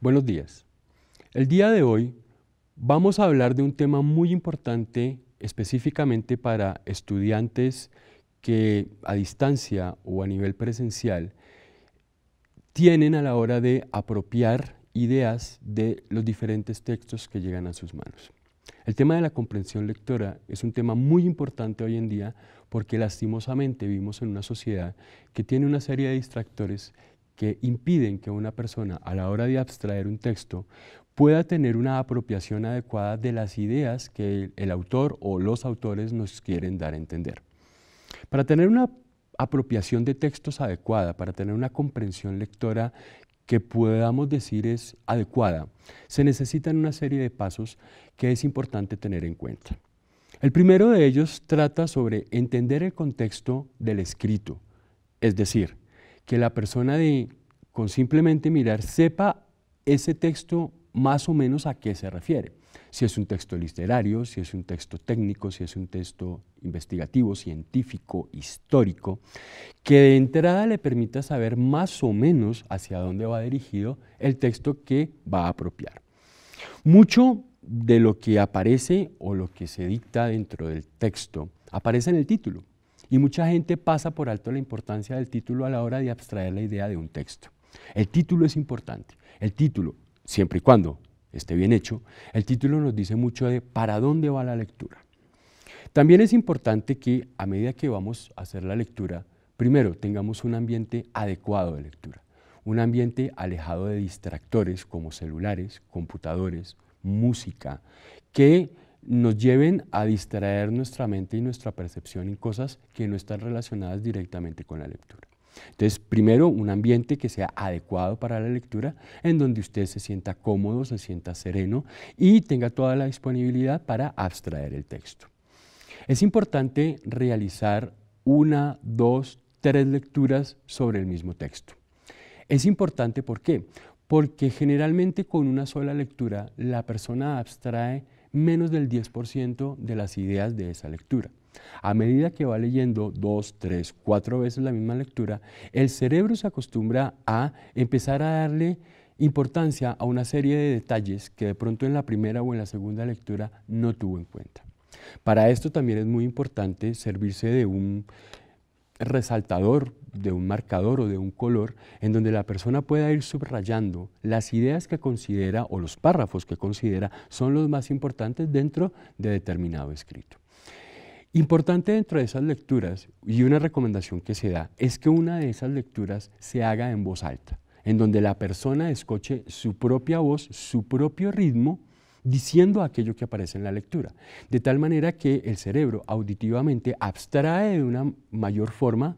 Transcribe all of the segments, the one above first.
Buenos días. El día de hoy vamos a hablar de un tema muy importante específicamente para estudiantes que a distancia o a nivel presencial tienen a la hora de apropiar ideas de los diferentes textos que llegan a sus manos. El tema de la comprensión lectora es un tema muy importante hoy en día porque lastimosamente vivimos en una sociedad que tiene una serie de distractores que impiden que una persona a la hora de abstraer un texto pueda tener una apropiación adecuada de las ideas que el autor o los autores nos quieren dar a entender. Para tener una apropiación de textos adecuada, para tener una comprensión lectora que podamos decir es adecuada, se necesitan una serie de pasos que es importante tener en cuenta. El primero de ellos trata sobre entender el contexto del escrito, es decir, que la persona de, con simplemente mirar sepa ese texto más o menos a qué se refiere. Si es un texto literario, si es un texto técnico, si es un texto investigativo, científico, histórico, que de entrada le permita saber más o menos hacia dónde va dirigido el texto que va a apropiar. Mucho de lo que aparece o lo que se dicta dentro del texto aparece en el título. Y mucha gente pasa por alto la importancia del título a la hora de abstraer la idea de un texto. El título es importante. El título siempre y cuando esté bien hecho, el título nos dice mucho de para dónde va la lectura. También es importante que a medida que vamos a hacer la lectura, primero tengamos un ambiente adecuado de lectura, un ambiente alejado de distractores como celulares, computadores, música, que nos lleven a distraer nuestra mente y nuestra percepción en cosas que no están relacionadas directamente con la lectura. Entonces, primero, un ambiente que sea adecuado para la lectura, en donde usted se sienta cómodo, se sienta sereno y tenga toda la disponibilidad para abstraer el texto. Es importante realizar una, dos, tres lecturas sobre el mismo texto. Es importante ¿por qué? Porque generalmente con una sola lectura la persona abstrae menos del 10% de las ideas de esa lectura. A medida que va leyendo dos, tres, cuatro veces la misma lectura, el cerebro se acostumbra a empezar a darle importancia a una serie de detalles que de pronto en la primera o en la segunda lectura no tuvo en cuenta. Para esto también es muy importante servirse de un resaltador, de un marcador o de un color, en donde la persona pueda ir subrayando las ideas que considera o los párrafos que considera son los más importantes dentro de determinado escrito. Importante dentro de esas lecturas y una recomendación que se da es que una de esas lecturas se haga en voz alta, en donde la persona escuche su propia voz, su propio ritmo, diciendo aquello que aparece en la lectura, de tal manera que el cerebro auditivamente abstrae de una mayor forma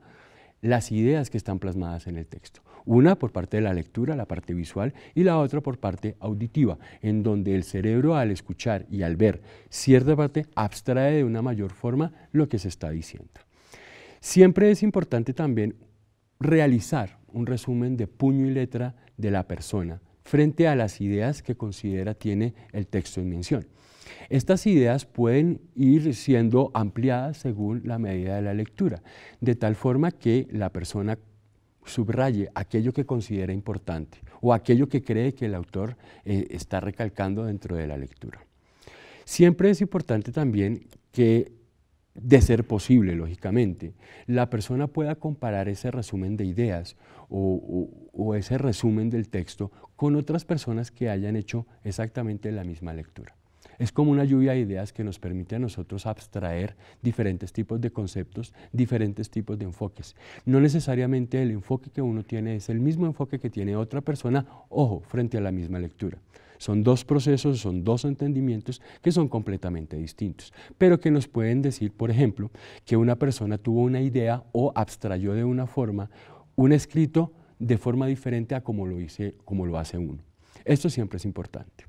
las ideas que están plasmadas en el texto. Una por parte de la lectura, la parte visual, y la otra por parte auditiva, en donde el cerebro al escuchar y al ver cierta parte abstrae de una mayor forma lo que se está diciendo. Siempre es importante también realizar un resumen de puño y letra de la persona frente a las ideas que considera tiene el texto en mención. Estas ideas pueden ir siendo ampliadas según la medida de la lectura, de tal forma que la persona subraye aquello que considera importante o aquello que cree que el autor eh, está recalcando dentro de la lectura. Siempre es importante también que, de ser posible, lógicamente, la persona pueda comparar ese resumen de ideas o ese resumen del texto con otras personas que hayan hecho exactamente la misma lectura. Es como una lluvia de ideas que nos permite a nosotros abstraer diferentes tipos de conceptos, diferentes tipos de enfoques. No necesariamente el enfoque que uno tiene es el mismo enfoque que tiene otra persona, ojo, frente a la misma lectura. Son dos procesos, son dos entendimientos que son completamente distintos, pero que nos pueden decir, por ejemplo, que una persona tuvo una idea o abstrayó de una forma un escrito de forma diferente a como lo, hice, como lo hace uno. Esto siempre es importante.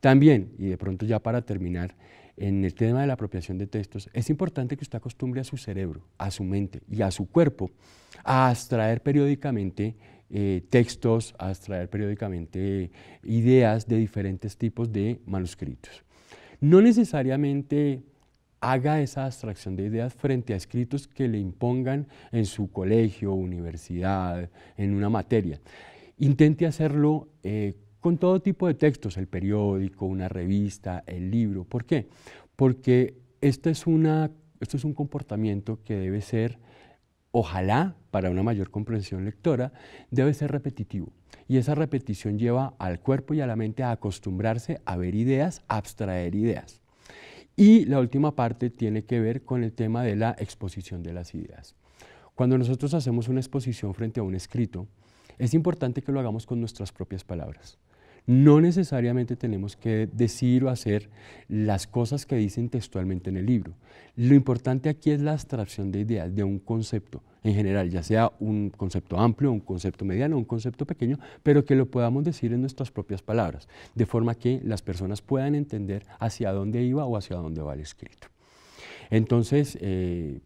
También, y de pronto ya para terminar, en el tema de la apropiación de textos, es importante que usted acostumbre a su cerebro, a su mente y a su cuerpo a extraer periódicamente eh, textos, a extraer periódicamente ideas de diferentes tipos de manuscritos. No necesariamente haga esa abstracción de ideas frente a escritos que le impongan en su colegio, universidad, en una materia. Intente hacerlo eh, con todo tipo de textos, el periódico, una revista, el libro. ¿Por qué? Porque esto es, esto es un comportamiento que debe ser, ojalá para una mayor comprensión lectora, debe ser repetitivo. Y esa repetición lleva al cuerpo y a la mente a acostumbrarse a ver ideas, a abstraer ideas. Y la última parte tiene que ver con el tema de la exposición de las ideas. Cuando nosotros hacemos una exposición frente a un escrito, es importante que lo hagamos con nuestras propias palabras. No necesariamente tenemos que decir o hacer las cosas que dicen textualmente en el libro. Lo importante aquí es la abstracción de ideas, de un concepto en general, ya sea un concepto amplio, un concepto mediano, un concepto pequeño, pero que lo podamos decir en nuestras propias palabras, de forma que las personas puedan entender hacia dónde iba o hacia dónde va el escrito. Entonces, eh,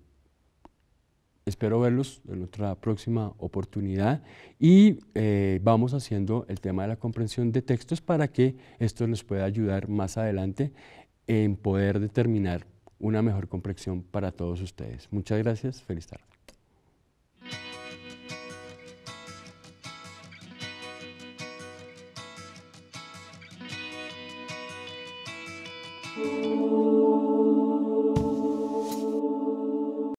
espero verlos en otra próxima oportunidad y eh, vamos haciendo el tema de la comprensión de textos para que esto nos pueda ayudar más adelante en poder determinar una mejor comprensión para todos ustedes. Muchas gracias, feliz tarde.